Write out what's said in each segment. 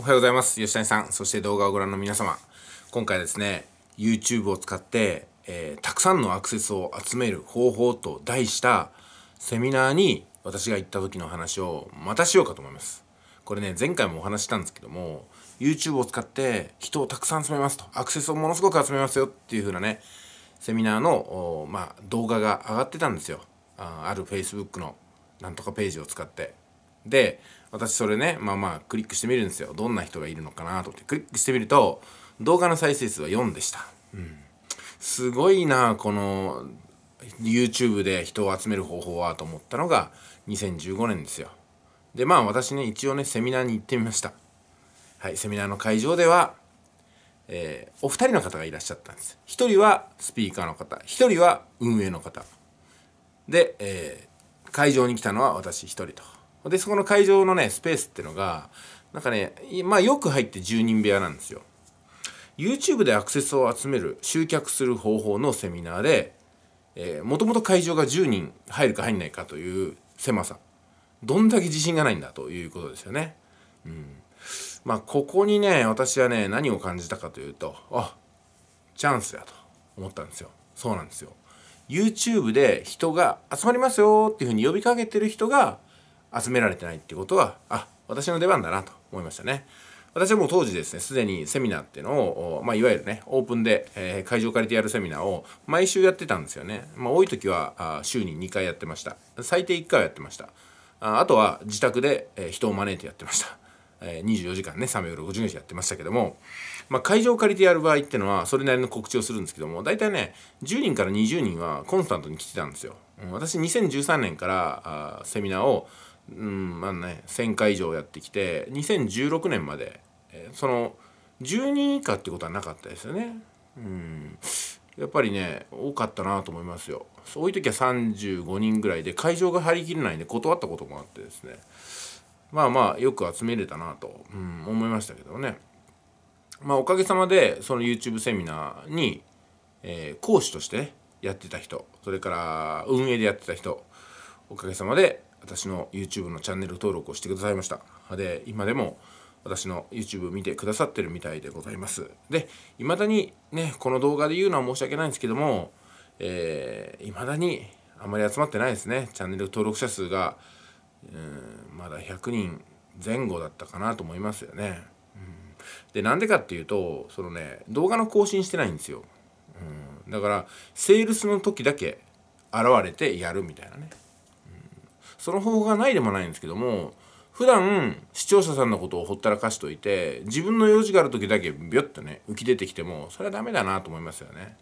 おはようございます。吉谷さん、そして動画をご覧の皆様。今回ですね、YouTube を使って、えー、たくさんのアクセスを集める方法と題したセミナーに私が行った時の話をまたしようかと思います。これね、前回もお話したんですけども、YouTube を使って人をたくさん集めますと、アクセスをものすごく集めますよっていう風なね、セミナーの、まあ、動画が上がってたんですよ。あある Facebook のなんとかページを使って。で、私それね、まあまあクリックしてみるんですよ。どんな人がいるのかなと思って。クリックしてみると、動画の再生数は4でした。うん。すごいな、この YouTube で人を集める方法はと思ったのが2015年ですよ。で、まあ私ね、一応ね、セミナーに行ってみました。はい、セミナーの会場では、えー、お二人の方がいらっしゃったんです。一人はスピーカーの方、一人は運営の方。で、えー、会場に来たのは私一人と。でそこの会場のねスペースってのがなんかねまあよく入って10人部屋なんですよ YouTube でアクセスを集める集客する方法のセミナーでもともと会場が10人入るか入んないかという狭さどんだけ自信がないんだということですよねうんまあここにね私はね何を感じたかというとあチャンスやと思ったんですよそうなんですよ YouTube で人が集まりますよっていうふうに呼びかけてる人が集められてないってことはあ私の出番だなと思いましたね私はもう当時ですねすでにセミナーっていうのを、まあ、いわゆるねオープンで、えー、会場借りてやるセミナーを毎週やってたんですよね、まあ、多い時はあ週に2回やってました最低1回はやってましたああとは自宅で、えー、人を招いてやってました24時間ね3 6 50日やってましたけども、まあ、会場を借りてやる場合っていうのはそれなりの告知をするんですけども大体ね10人から20人はコンスタントに来てたんですよ。私2013年からセミナーをうんまあね1,000回以上やってきて2016年までその10人以下ってことはなかったですよね。うんやっぱりね多かったなと思いますよそういう時は35人ぐらいで会場が張り切れないんで断ったこともあってですねまあまあよく集めれたなと、うん、思いましたけどねまあおかげさまでその YouTube セミナーに、えー、講師として、やってた人それから運営でやってた人おかげさまで私の YouTube のチャンネル登録をしてくださいましたで今でも私の YouTube 見てくださってるみたいでございますで未だにねこの動画で言うのは申し訳ないんですけどもえー、未だにあまり集まってないですねチャンネル登録者数がうんまだ100人前後だったかなと思いますよね、うん、でなんでかっていうとそのね動画の更新してないんですよ、うん、だからセールスの時だけ現れてやるみたいなねその方法がないでもないんですけども普段視聴者さんのことをほったらかしといて自分の用事がある時だけビュッとね浮き出てきてもそれはダメだなと思いますよね。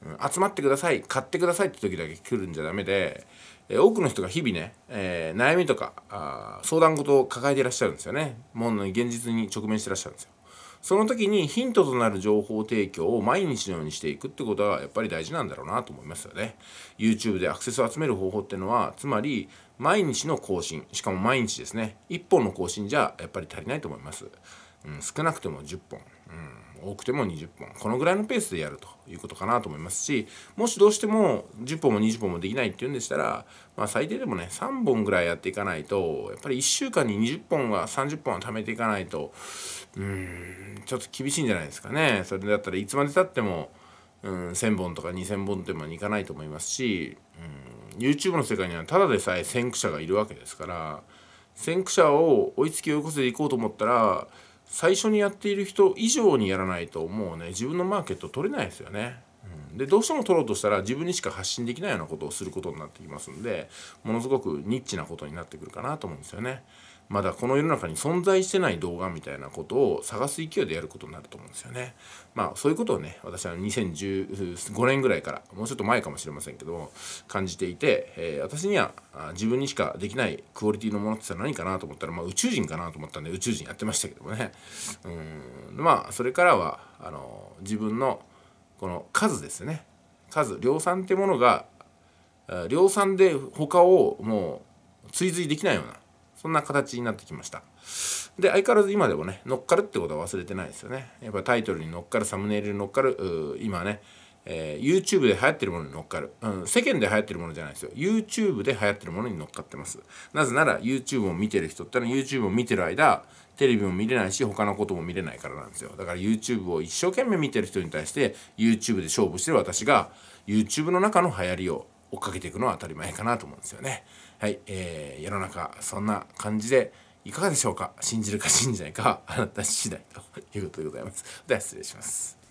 うん、集まってください買ってくださいって時だけ来るんじゃダメで、えー、多くの人が日々ね、えー、悩みとかあ相談事を抱えていらっしゃるんですよねもう現実に直面してらっしゃるんですよ。その時にヒントとなる情報提供を毎日のようにしていくってことはやっぱり大事なんだろうなと思いますよね。YouTube でアクセスを集める方法っていうのは、つまり毎日の更新、しかも毎日ですね、1本の更新じゃやっぱり足りないと思います。うん、少なくても10本、うん、多くても20本このぐらいのペースでやるということかなと思いますしもしどうしても10本も20本もできないっていうんでしたら、まあ、最低でもね3本ぐらいやっていかないとやっぱり1週間に20本は30本は貯めていかないとうんちょっと厳しいんじゃないですかねそれだったらいつまでたっても、うん、1000本とか2000本ってもいかないと思いますし、うん、YouTube の世界にはただでさえ先駆者がいるわけですから先駆者を追いつき追い越しでいこうと思ったら最初にやっている人以上にやらないともうね自分のマーケット取れないですよね。うん、でどうしても取ろうとしたら自分にしか発信できないようなことをすることになってきますんでものすごくニッチなことになってくるかなと思うんですよね。まだこの世の中に存在してない動画みたいなことを探す勢いでやることになると思うんですよね。まあそういうことをね私は2015年ぐらいからもうちょっと前かもしれませんけども感じていて、えー、私には自分にしかできないクオリティのものって何かなと思ったら、まあ、宇宙人かなと思ったんで宇宙人やってましたけどもね。うんまあそれからはあの自分のこの数ですね数量産ってものが量産で他をもう追随できないようなそんな形になってきましたで相変わらず今でもね乗っかるってことは忘れてないですよねやっぱタイトルに乗っかるサムネイルに乗っかる今ねえー、YouTube で流行ってるものに乗っかる、うん、世間で流行ってるものじゃないですよ YouTube で流行ってるものに乗っかってますなぜなら YouTube を見てる人ってのは YouTube を見てる間テレビも見れないし他のことも見れないからなんですよだから YouTube を一生懸命見てる人に対して YouTube で勝負してる私が YouTube の中の流行りを追っかけていくのは当たり前かなと思うんですよね。はい、えー、世の中そんな感じでいかがでしょうか信じるか信じないかはあなた次第ということでございます。では失礼します。